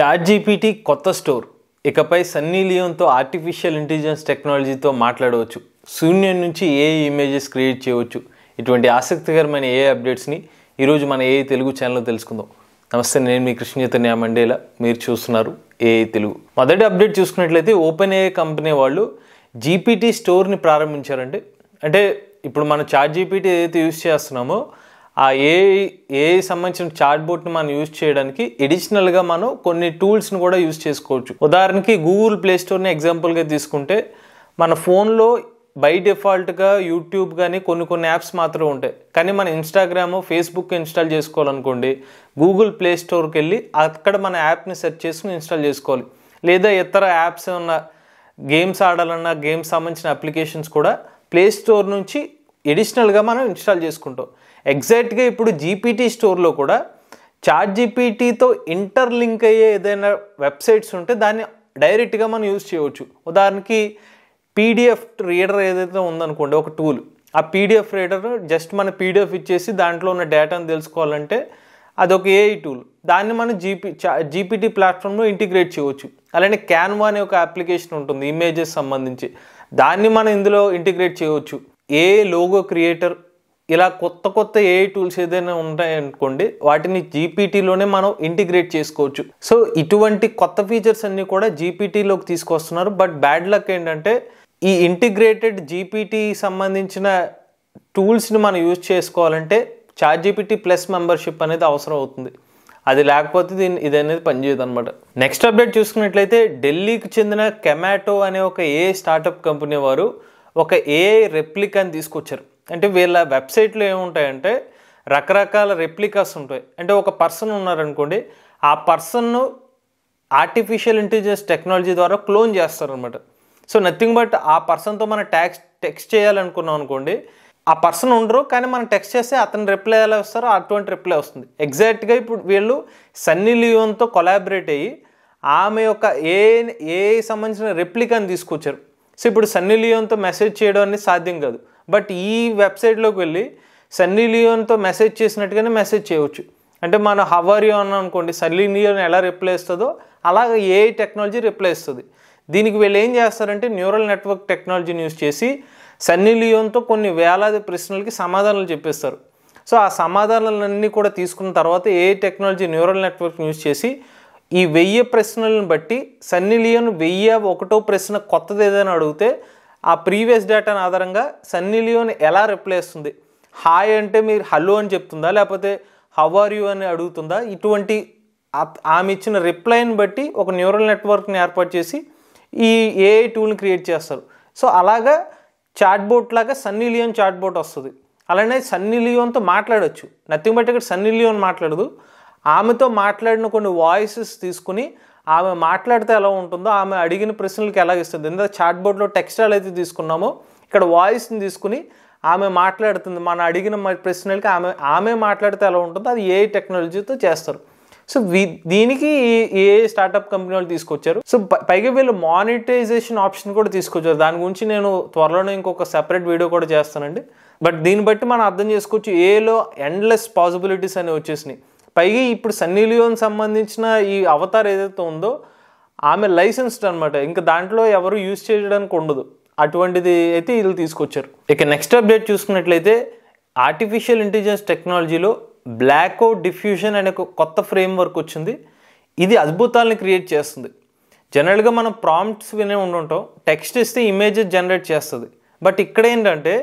chat GPT కొత్త store ఇకపై Sunny లియోన్తో artificial intelligence టెక్నాలజీతో మాట్లాడవచ్చు శూన్యం నుంచి ఏ ఇమేజెస్ క్రియేట్ చేయవచ్చు ఇటువంటి ఆసక్తికరమైన ఏ అప్డేట్స్ని ఈరోజు మన ఏ తెలుగు ఛానల్లో తెలుసుకుందాం నమస్తే నేను మీ కృష్ణ చైతన్య మండేలా మీరు చూస్తున్నారు ఏ తెలుగు మొదటి అప్డేట్ చూసుకున్నట్లయితే ఓపెన్ ఏ కంపెనీ వాళ్ళు జీపీటీ స్టోర్ని ప్రారంభించారండి అంటే ఇప్పుడు మనం చాట్ జీపీటీ ఏదైతే యూస్ చేస్తున్నామో ఆ ఏఐ ఏఐ సంబంధించిన చాట్ బోట్ని మనం యూజ్ చేయడానికి ఎడిషనల్గా మనం కొన్ని టూల్స్ని కూడా యూజ్ చేసుకోవచ్చు ఉదాహరణకి గూగుల్ ప్లే స్టోర్ని ఎగ్జాంపుల్గా తీసుకుంటే మన ఫోన్లో బై డిఫాల్ట్గా యూట్యూబ్ కానీ కొన్ని కొన్ని యాప్స్ మాత్రమే ఉంటాయి కానీ మన ఇన్స్టాగ్రామ్ ఫేస్బుక్ ఇన్స్టాల్ చేసుకోవాలనుకోండి గూగుల్ ప్లే స్టోర్కి వెళ్ళి అక్కడ మన యాప్ని సెర్చ్ చేసుకుని ఇన్స్టాల్ చేసుకోవాలి లేదా ఇతర యాప్స్ ఉన్న గేమ్స్ ఆడాలన్నా గేమ్స్ సంబంధించిన అప్లికేషన్స్ కూడా ప్లే స్టోర్ నుంచి ఎడిషనల్గా మనం ఇన్స్టాల్ చేసుకుంటాం ఎగ్జాక్ట్గా ఇప్పుడు జీపీటీ స్టోర్లో కూడా చాట్ జీపీటీతో ఇంటర్లింక్ అయ్యే ఏదైనా వెబ్సైట్స్ ఉంటే దాన్ని డైరెక్ట్గా మనం యూజ్ చేయవచ్చు ఉదాహరణకి పీడిఎఫ్ రీడర్ ఏదైతే ఉందనుకోండి ఒక టూల్ ఆ పీడిఎఫ్ రీడర్ జస్ట్ మన పీడిఎఫ్ ఇచ్చేసి దాంట్లో ఉన్న డేటాను తెలుసుకోవాలంటే అది ఒక ఏఐ టూల్ దాన్ని మనం జీపీ జీపీటీ ప్లాట్ఫామ్లో ఇంటిగ్రేట్ చేయవచ్చు అలానే క్యాన్వా అనే ఒక అప్లికేషన్ ఉంటుంది ఇమేజెస్ సంబంధించి దాన్ని మనం ఇందులో ఇంటిగ్రేట్ చేయవచ్చు ఏ లోగో క్రియేటర్ ఇలా కొత్త కొత్త ఏఐ టూల్స్ ఏదైనా ఉంటాయనుకోండి వాటిని జీపీటీలోనే మనం ఇంటిగ్రేట్ చేసుకోవచ్చు సో ఇటువంటి కొత్త ఫీచర్స్ అన్నీ కూడా జీపీటీలోకి తీసుకొస్తున్నారు బట్ బ్యాడ్ లక్ ఏంటంటే ఈ ఇంటిగ్రేటెడ్ జీపీటీ సంబంధించిన టూల్స్ని మనం యూజ్ చేసుకోవాలంటే చార్ట్ జీపీటీ ప్లస్ మెంబర్షిప్ అనేది అవసరం అవుతుంది అది లేకపోతే దీని ఇది అనేది పనిచేయదు అనమాట నెక్స్ట్ అప్డేట్ చూసుకున్నట్లయితే ఢిల్లీకి చెందిన కెమాటో అనే ఒక ఏ స్టార్టప్ కంపెనీ వారు ఒక ఏఐ రెప్లికాని తీసుకొచ్చారు అంటే వీళ్ళ వెబ్సైట్లో ఏముంటాయంటే రకరకాల రెప్లికాస్ ఉంటాయి అంటే ఒక పర్సన్ ఉన్నారనుకోండి ఆ పర్సన్ను ఆర్టిఫిషియల్ ఇంటెలిజెన్స్ టెక్నాలజీ ద్వారా క్లోన్ చేస్తారనమాట సో నథింగ్ బట్ ఆ పర్సన్తో మనం ట్యాక్స్ టెక్స్ట్ చేయాలనుకున్నాం అనుకోండి ఆ పర్సన్ ఉండరు కానీ మనం టెక్స్ట్ చేస్తే అతను రిప్లై ఎలా వస్తారో అటువంటి రిప్లై వస్తుంది ఎగ్జాక్ట్గా ఇప్పుడు వీళ్ళు సన్నీ లియోన్తో కొలాబరేట్ అయ్యి ఆమె యొక్క ఏ ఏ సంబంధించిన రెప్లికాని తీసుకొచ్చారు సో ఇప్పుడు సన్నీ లియోన్తో మెసేజ్ చేయడం అనేది సాధ్యం కాదు బట్ ఈ వెబ్సైట్లోకి వెళ్ళి సన్నీ లియోన్తో మెసేజ్ చేసినట్టుగానే మెసేజ్ చేయవచ్చు అంటే మనం హవర్ యూ అనుకోండి సన్నీ లియోన్ ఎలా రిప్లై ఇస్తుందో అలాగ ఏ టెక్నాలజీ రిప్లై ఇస్తుంది దీనికి వీళ్ళు ఏం చేస్తారంటే న్యూరల్ నెట్వర్క్ టెక్నాలజీని యూజ్ చేసి సన్నీ లియోన్తో కొన్ని వేలాది ప్రశ్నలకి సమాధానాలు చెప్పేస్తారు సో ఆ సమాధానాలన్నీ కూడా తీసుకున్న తర్వాత ఏ టెక్నాలజీ న్యూరల్ నెట్వర్క్ యూజ్ చేసి ఈ వెయ్యి ప్రశ్నలను బట్టి సన్నీ లియోన్ వెయ్యి ఒకటో ప్రశ్న కొత్తది ఏదైనా అడిగితే ఆ ప్రీవియస్ డేటాను ఆధారంగా సన్నీ లియోని ఎలా రిప్లై ఇస్తుంది హాయ్ అంటే మీరు హలో అని చెప్తుందా లేకపోతే హవ్ ఆర్ యూ అని అడుగుతుందా ఇటువంటి ఆమె ఇచ్చిన రిప్లైని బట్టి ఒక న్యూరల్ నెట్వర్క్ని ఏర్పాటు చేసి ఈ ఏఐ టూల్ని క్రియేట్ చేస్తారు సో అలాగా చాట్బోట్ లాగా సన్నీ లియోన్ చాట్బోట్ వస్తుంది అలానే సన్నీ లియోన్తో మాట్లాడవచ్చు నథింగ్ బట్ ఇక్కడ సన్నీ లియోన్ మాట్లాడదు ఆమెతో మాట్లాడిన కొన్ని వాయిసెస్ తీసుకుని ఆమె మాట్లాడితే ఎలా ఉంటుందో ఆమె అడిగిన ప్రశ్నలకు ఎలా ఇస్తుంది ఇందాక చాట్ బోర్డ్లో టెక్స్టైల్ అయితే తీసుకున్నామో ఇక్కడ వాయిస్ని తీసుకుని ఆమె మాట్లాడుతుంది మన అడిగిన ప్రశ్నలకి ఆమె ఆమె మాట్లాడితే ఎలా ఉంటుందో అది ఏ టెక్నాలజీతో చేస్తారు సో దీనికి ఏ స్టార్టప్ కంపెనీ వాళ్ళు తీసుకొచ్చారు సో పైగా వీళ్ళు మానిటైజేషన్ ఆప్షన్ కూడా తీసుకొచ్చారు దాని గురించి నేను త్వరలోనే ఇంకొక సెపరేట్ వీడియో కూడా చేస్తానండి బట్ దీన్ని బట్టి మనం అర్థం చేసుకోవచ్చు ఏలో ఎండ్లెస్ పాసిబిలిటీస్ అనేవి వచ్చేసినాయి పైగా ఇప్పుడు సన్నీ లియోన్ సంబంధించిన ఈ అవతార్ ఏదైతే ఉందో ఆమె లైసెన్స్డ్ అనమాట ఇంకా దాంట్లో ఎవరు యూజ్ చేయడానికి ఉండదు అటువంటిది అయితే వీళ్ళు తీసుకొచ్చారు ఇక నెక్స్ట్ అప్డేట్ చూసుకున్నట్లయితే ఆర్టిఫిషియల్ ఇంటెలిజెన్స్ టెక్నాలజీలో బ్లాక్ అవుట్ డిఫ్యూషన్ అనే ఒక కొత్త ఫ్రేమ్ వర్క్ వచ్చింది ఇది అద్భుతాలను క్రియేట్ చేస్తుంది జనరల్గా మనం ప్రాంప్ట్స్ వినే ఉండుంటాం టెక్స్ట్ ఇస్తే ఇమేజెస్ జనరేట్ చేస్తుంది బట్ ఇక్కడ ఏంటంటే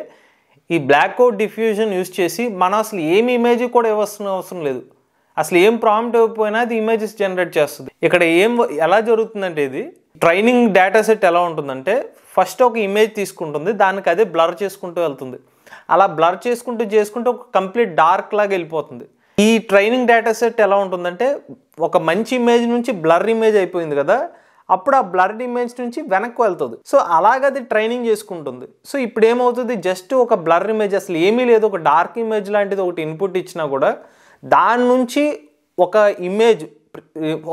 ఈ బ్లాక్ అవుట్ డిఫ్యూజన్ యూస్ చేసి మనం అసలు ఏమి ఇమేజ్ కూడా ఇవ్వాల్సిన అవసరం లేదు అసలు ఏం ప్రాంప్ట్ అయిపోయినా అది ఇమేజెస్ జనరేట్ చేస్తుంది ఇక్కడ ఏం ఎలా జరుగుతుందంటే ఇది ట్రైనింగ్ డేటా సెట్ ఎలా ఉంటుందంటే ఫస్ట్ ఒక ఇమేజ్ తీసుకుంటుంది దానికి అదే బ్లర్ చేసుకుంటూ వెళ్తుంది అలా బ్లర్ చేసుకుంటూ చేసుకుంటూ ఒక కంప్లీట్ డార్క్ లాగా వెళ్ళిపోతుంది ఈ ట్రైనింగ్ డేటా సెట్ ఎలా ఉంటుందంటే ఒక మంచి ఇమేజ్ నుంచి బ్లర్ ఇమేజ్ అయిపోయింది కదా అప్పుడు ఆ బ్లర్డ్ ఇమేజ్ నుంచి వెనక్కి వెళ్తుంది సో అది ట్రైనింగ్ చేసుకుంటుంది సో ఇప్పుడు ఏమవుతుంది జస్ట్ ఒక బ్లర్ ఇమేజ్ అసలు ఏమీ లేదు ఒక డార్క్ ఇమేజ్ లాంటిది ఒకటి ఇన్పుట్ ఇచ్చినా కూడా దాని నుంచి ఒక ఇమేజ్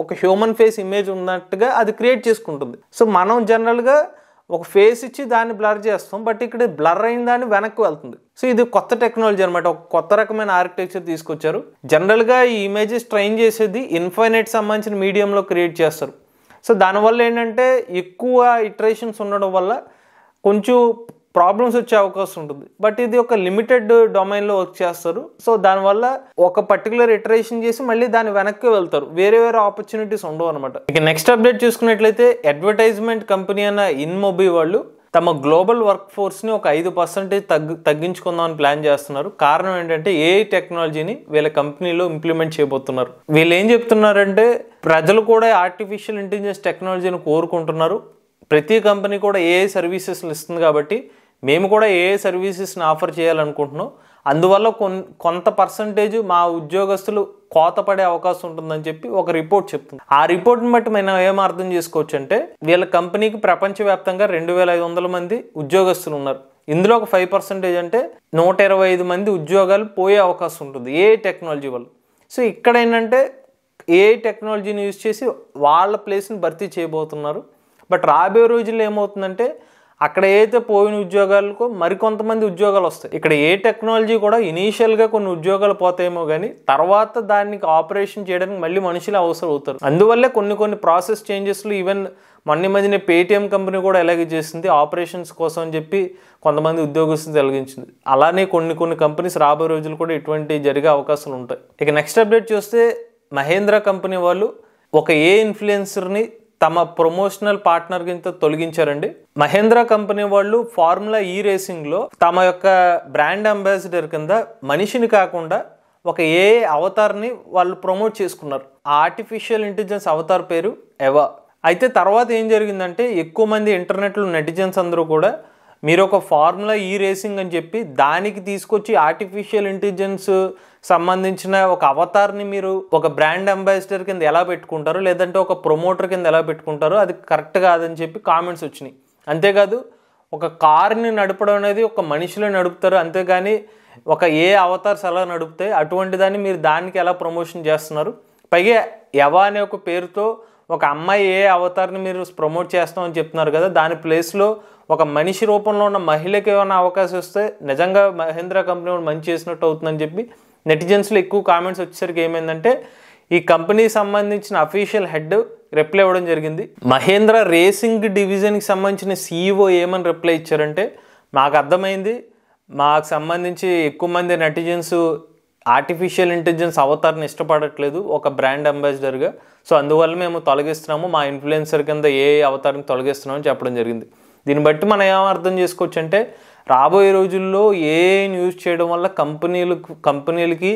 ఒక హ్యూమన్ ఫేస్ ఇమేజ్ ఉన్నట్టుగా అది క్రియేట్ చేసుకుంటుంది సో మనం జనరల్గా ఒక ఫేస్ ఇచ్చి దాన్ని బ్లర్ చేస్తాం బట్ ఇక్కడ బ్లర్ అయిన దాన్ని వెనక్కి వెళ్తుంది సో ఇది కొత్త టెక్నాలజీ అనమాట ఒక కొత్త రకమైన ఆర్కిటెక్చర్ తీసుకొచ్చారు జనరల్గా ఈ ఇమేజెస్ ట్రైన్ చేసేది ఇన్ఫైనైట్ సంబంధించిన మీడియంలో క్రియేట్ చేస్తారు సో దానివల్ల ఏంటంటే ఎక్కువ ఇటరేషన్స్ ఉండడం వల్ల కొంచెం ప్రాబ్లమ్స్ వచ్చే అవకాశం ఉంటుంది బట్ ఇది ఒక లిమిటెడ్ డొమైన్లో వర్క్ చేస్తారు సో దానివల్ల ఒక పర్టికులర్ ఇటరేషన్ చేసి మళ్ళీ దాని వెనక్కి వెళ్తారు వేరే వేరే ఆపర్చునిటీస్ ఉండవు అనమాట ఇక నెక్స్ట్ అప్డేట్ చూసుకున్నట్లయితే అడ్వర్టైజ్మెంట్ కంపెనీ అయిన ఇన్మొబి వాళ్ళు తమ గ్లోబల్ వర్క్ ఫోర్స్ని ఒక ఐదు పర్సెంటేజ్ తగ్గి తగ్గించుకుందామని ప్లాన్ చేస్తున్నారు కారణం ఏంటంటే ఏఐ టెక్నాలజీని వీళ్ళ కంపెనీలో ఇంప్లిమెంట్ చేయబోతున్నారు వీళ్ళు ఏం చెప్తున్నారంటే ప్రజలు కూడా ఆర్టిఫిషియల్ ఇంటెలిజెన్స్ టెక్నాలజీని కోరుకుంటున్నారు ప్రతి కంపెనీ కూడా ఏఐ సర్వీసెస్ ఇస్తుంది కాబట్టి మేము కూడా ఏ సర్వీసెస్ని ఆఫర్ చేయాలనుకుంటున్నాం అందువల్ల కొంత పర్సంటేజ్ మా ఉద్యోగస్తులు కోతపడే అవకాశం ఉంటుందని చెప్పి ఒక రిపోర్ట్ చెప్తుంది ఆ రిపోర్ట్ని బట్టి మనం ఏం అర్థం చేసుకోవచ్చు అంటే వీళ్ళ కంపెనీకి ప్రపంచవ్యాప్తంగా రెండు వేల ఐదు వందల మంది ఉద్యోగస్తులు ఉన్నారు ఇందులో ఒక ఫైవ్ పర్సెంటేజ్ అంటే నూట ఇరవై ఐదు మంది ఉద్యోగాలు పోయే అవకాశం ఉంటుంది ఏ టెక్నాలజీ వల్ల సో ఇక్కడ ఏంటంటే ఏ టెక్నాలజీని యూజ్ చేసి వాళ్ళ ప్లేస్ని భర్తీ చేయబోతున్నారు బట్ రాబోయే రోజుల్లో ఏమవుతుందంటే అక్కడ ఏదైతే పోయిన ఉద్యోగాలకు మరికొంతమంది ఉద్యోగాలు వస్తాయి ఇక్కడ ఏ టెక్నాలజీ కూడా ఇనీషియల్గా కొన్ని ఉద్యోగాలు పోతాయేమో కానీ తర్వాత దానికి ఆపరేషన్ చేయడానికి మళ్ళీ మనుషులు అవసరం అవుతారు అందువల్లే కొన్ని కొన్ని ప్రాసెస్ చేంజెస్లు ఈవెన్ మొన్న మధ్యనే పేటీఎం కంపెనీ కూడా ఎలాగే చేసింది ఆపరేషన్స్ కోసం అని చెప్పి కొంతమంది ఉద్యోగస్తులు తొలగించింది అలానే కొన్ని కొన్ని కంపెనీస్ రాబోయే రోజులు కూడా ఇటువంటి జరిగే అవకాశాలు ఉంటాయి ఇక నెక్స్ట్ అప్డేట్ చూస్తే మహేంద్ర కంపెనీ వాళ్ళు ఒక ఏ ఇన్ఫ్లుయెన్సర్ని తమ ప్రమోషనల్ పార్ట్నర్ కింద తొలగించారండి మహేంద్ర కంపెనీ వాళ్ళు ఫార్ములా ఈ రేసింగ్లో తమ యొక్క బ్రాండ్ అంబాసిడర్ కింద మనిషిని కాకుండా ఒక ఏ అవతార్ని వాళ్ళు ప్రమోట్ చేసుకున్నారు ఆర్టిఫిషియల్ ఇంటెలిజెన్స్ అవతార్ పేరు ఎవా అయితే తర్వాత ఏం జరిగిందంటే ఎక్కువ మంది ఇంటర్నెట్లో నెటిజన్స్ అందరూ కూడా మీరు ఒక ఫార్ములా ఈ రేసింగ్ అని చెప్పి దానికి తీసుకొచ్చి ఆర్టిఫిషియల్ ఇంటెలిజెన్స్ సంబంధించిన ఒక అవతార్ని మీరు ఒక బ్రాండ్ అంబాసిడర్ కింద ఎలా పెట్టుకుంటారు లేదంటే ఒక ప్రమోటర్ కింద ఎలా పెట్టుకుంటారో అది కరెక్ట్ కాదని చెప్పి కామెంట్స్ వచ్చినాయి అంతేకాదు ఒక కార్ని నడపడం అనేది ఒక మనిషిలో నడుపుతారు అంతేగాని ఒక ఏ అవతార్స్ ఎలా నడుపుతాయి అటువంటి దాన్ని మీరు దానికి ఎలా ప్రమోషన్ చేస్తున్నారు పైగా ఎవా అనే ఒక పేరుతో ఒక అమ్మాయి ఏ అవతార్ని మీరు ప్రమోట్ చేస్తామని చెప్తున్నారు కదా దాని ప్లేస్లో ఒక మనిషి రూపంలో ఉన్న మహిళకి ఏమైనా అవకాశం వస్తే నిజంగా మహేంద్ర కంపెనీ మంచి చేసినట్టు అవుతుందని చెప్పి నెటిజన్స్లో ఎక్కువ కామెంట్స్ వచ్చేసరికి ఏమైందంటే ఈ కంపెనీకి సంబంధించిన అఫీషియల్ హెడ్ రిప్లై ఇవ్వడం జరిగింది మహేంద్ర రేసింగ్ డివిజన్కి సంబంధించిన సీఈఓ e ఏమని రిప్లై ఇచ్చారంటే మాకు అర్థమైంది మాకు సంబంధించి ఎక్కువ మంది నెటిజన్స్ ఆర్టిఫిషియల్ ఇంటెలిజెన్స్ అవతారని ఇష్టపడట్లేదు ఒక బ్రాండ్ అంబాసిడర్గా సో అందువల్ల మేము తొలగిస్తున్నాము మా ఇన్ఫ్లుయెన్సర్ కింద ఏ అవతారం తొలగిస్తున్నామని చెప్పడం జరిగింది దీన్ని బట్టి మనం ఏం అర్థం చేసుకోవచ్చు అంటే రాబోయే రోజుల్లో ఏ యూజ్ చేయడం వల్ల కంపెనీలకు కంపెనీలకి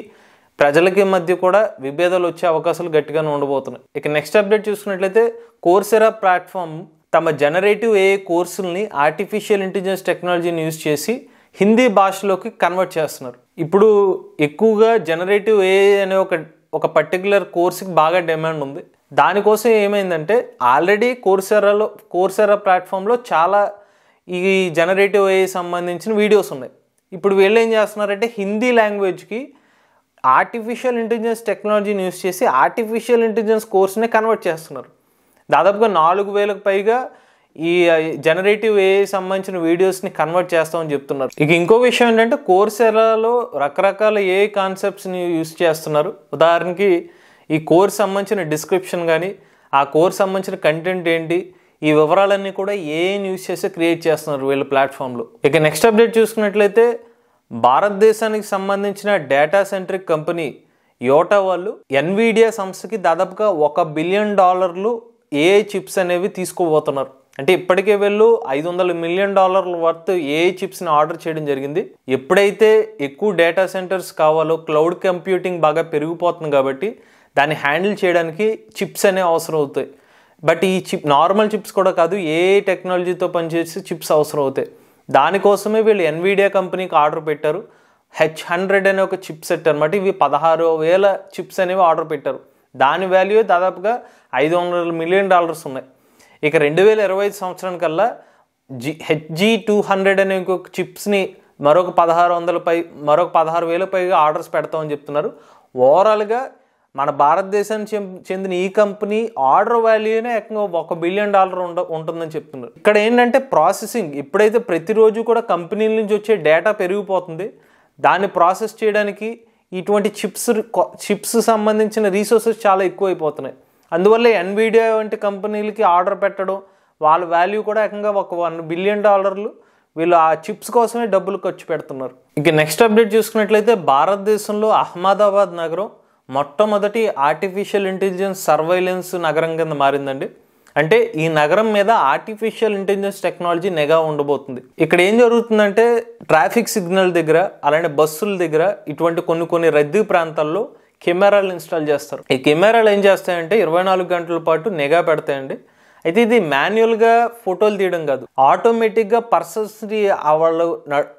ప్రజలకి మధ్య కూడా విభేదాలు వచ్చే అవకాశాలు గట్టిగానే ఉండబోతున్నాయి ఇక నెక్స్ట్ అప్డేట్ చూసుకున్నట్లయితే కోర్సెరా ప్లాట్ఫామ్ తమ జనరేటివ్ ఏ కోర్సుల్ని ఆర్టిఫిషియల్ ఇంటెలిజెన్స్ టెక్నాలజీని యూజ్ చేసి హిందీ భాషలోకి కన్వర్ట్ చేస్తున్నారు ఇప్పుడు ఎక్కువగా జనరేటివ్ ఏ అనే ఒక ఒక పర్టికులర్ కోర్స్కి బాగా డిమాండ్ ఉంది దానికోసం ఏమైందంటే ఆల్రెడీ కోర్సెరాలో కోర్సెరా ప్లాట్ఫామ్లో చాలా ఈ జనరేటివ్ ఏ సంబంధించిన వీడియోస్ ఉన్నాయి ఇప్పుడు వీళ్ళు ఏం చేస్తున్నారంటే హిందీ లాంగ్వేజ్కి ఆర్టిఫిషియల్ ఇంటెలిజెన్స్ టెక్నాలజీని యూస్ చేసి ఆర్టిఫిషియల్ ఇంటెలిజెన్స్ కోర్స్నే కన్వర్ట్ చేస్తున్నారు దాదాపుగా నాలుగు వేలకు పైగా ఈ జనరేటివ్ ఏఐ సంబంధించిన వీడియోస్ని కన్వర్ట్ చేస్తామని చెప్తున్నారు ఇక ఇంకో విషయం ఏంటంటే కోర్సెరాలో రకరకాల ఏఐ కాన్సెప్ట్స్ని యూస్ చేస్తున్నారు ఉదాహరణకి ఈ కోర్స్ సంబంధించిన డిస్క్రిప్షన్ కానీ ఆ కోర్స్ సంబంధించిన కంటెంట్ ఏంటి ఈ వివరాలన్నీ కూడా ఏఐని యూస్ చేసి క్రియేట్ చేస్తున్నారు వీళ్ళ ప్లాట్ఫామ్లో ఇక నెక్స్ట్ అప్డేట్ చూసుకున్నట్లయితే భారతదేశానికి సంబంధించిన డేటా సెంట్రిక్ కంపెనీ యోటా వాళ్ళు ఎన్వీడియా సంస్థకి దాదాపుగా ఒక బిలియన్ డాలర్లు ఏఐ చిప్స్ అనేవి తీసుకోబోతున్నారు అంటే ఇప్పటికే వెళ్ళు ఐదు వందల మిలియన్ డాలర్ల వర్త్ ఏ చిప్స్ని ఆర్డర్ చేయడం జరిగింది ఎప్పుడైతే ఎక్కువ డేటా సెంటర్స్ కావాలో క్లౌడ్ కంప్యూటింగ్ బాగా పెరిగిపోతుంది కాబట్టి దాన్ని హ్యాండిల్ చేయడానికి చిప్స్ అనే అవసరం అవుతాయి బట్ ఈ చిప్ నార్మల్ చిప్స్ కూడా కాదు ఏ టెక్నాలజీతో పనిచేసి చిప్స్ అవసరం అవుతాయి దానికోసమే వీళ్ళు ఎన్వీడియా కంపెనీకి ఆర్డర్ పెట్టారు హెచ్ హండ్రెడ్ అనే ఒక చిప్ సెట్ అనమాట ఇవి పదహారు వేల చిప్స్ అనేవి ఆర్డర్ పెట్టారు దాని వాల్యూ దాదాపుగా ఐదు వందల మిలియన్ డాలర్స్ ఉన్నాయి ఇక రెండు వేల ఇరవై ఐదు కల్లా జి హెచ్జీ టూ హండ్రెడ్ అనే ఇంకొక చిప్స్ని మరొక పదహారు వందల పై మరొక పదహారు వేల పైగా ఆర్డర్స్ పెడతామని చెప్తున్నారు ఓవరాల్గా మన భారతదేశానికి చెందిన ఈ కంపెనీ ఆర్డర్ వాల్యూనే ఏకంగా ఒక బిలియన్ డాలర్ ఉండ ఉంటుందని చెప్తున్నారు ఇక్కడ ఏంటంటే ప్రాసెసింగ్ ఇప్పుడైతే ప్రతిరోజు కూడా కంపెనీల నుంచి వచ్చే డేటా పెరిగిపోతుంది దాన్ని ప్రాసెస్ చేయడానికి ఇటువంటి చిప్స్ చిప్స్ సంబంధించిన రీసోర్సెస్ చాలా ఎక్కువ అయిపోతున్నాయి అందువల్ల ఎన్విడియా వంటి కంపెనీలకి ఆర్డర్ పెట్టడం వాళ్ళ వాల్యూ కూడా ఏకంగా ఒక వన్ బిలియన్ డాలర్లు వీళ్ళు ఆ చిప్స్ కోసమే డబ్బులు ఖర్చు పెడుతున్నారు ఇక నెక్స్ట్ అప్డేట్ చూసుకున్నట్లయితే భారతదేశంలో అహ్మదాబాద్ నగరం మొట్టమొదటి ఆర్టిఫిషియల్ ఇంటెలిజెన్స్ సర్వైలెన్స్ నగరం కింద మారిందండి అంటే ఈ నగరం మీద ఆర్టిఫిషియల్ ఇంటెలిజెన్స్ టెక్నాలజీ నిఘా ఉండబోతుంది ఇక్కడ ఏం జరుగుతుందంటే ట్రాఫిక్ సిగ్నల్ దగ్గర అలానే బస్సుల దగ్గర ఇటువంటి కొన్ని కొన్ని రద్దీ ప్రాంతాల్లో కెమెరాలు ఇన్స్టాల్ చేస్తారు ఈ కెమెరాలు ఏం చేస్తాయంటే ఇరవై నాలుగు గంటల పాటు నిఘా పెడతాయండి అయితే ఇది మాన్యువల్గా ఫోటోలు తీయడం కాదు ఆటోమేటిక్గా పర్సన్స్ని వాళ్ళు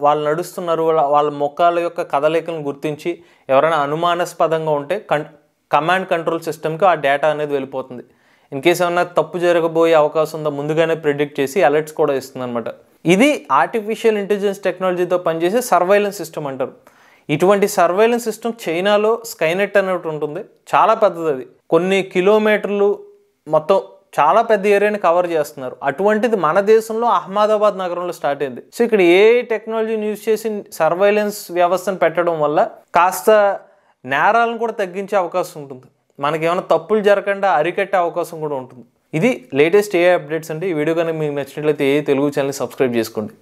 వాళ్ళు నడుస్తున్నారు వాళ్ళ వాళ్ళ ముఖాల యొక్క కదలికలను గుర్తించి ఎవరైనా అనుమానాస్పదంగా ఉంటే కం కమాండ్ కంట్రోల్ సిస్టమ్కి ఆ డేటా అనేది వెళ్ళిపోతుంది ఇన్ కేస్ ఏమైనా తప్పు జరగబోయే అవకాశం ఉందో ముందుగానే ప్రిడిక్ట్ చేసి అలర్ట్స్ కూడా ఇస్తుంది అనమాట ఇది ఆర్టిఫిషియల్ ఇంటెలిజెన్స్ టెక్నాలజీతో పనిచేసే సర్వైలెన్స్ సిస్టమ్ అంటారు ఇటువంటి సర్వేలెన్స్ సిస్టమ్ చైనాలో స్కైనెట్ అనేటు ఉంటుంది చాలా పెద్దది అది కొన్ని కిలోమీటర్లు మొత్తం చాలా పెద్ద ఏరియాని కవర్ చేస్తున్నారు అటువంటిది మన దేశంలో అహ్మదాబాద్ నగరంలో స్టార్ట్ అయింది సో ఇక్కడ ఏ టెక్నాలజీని యూజ్ చేసి సర్వైలెన్స్ వ్యవస్థను పెట్టడం వల్ల కాస్త నేరాలను కూడా తగ్గించే అవకాశం ఉంటుంది మనకేమైనా తప్పులు జరగకుండా అరికట్టే అవకాశం కూడా ఉంటుంది ఇది లేటెస్ట్ ఏ అప్డేట్స్ అంటే ఈ వీడియో కనుక మీకు నచ్చినట్లయితే ఏ తెలుగు ఛానల్ని సబ్స్క్రైబ్ చేసుకోండి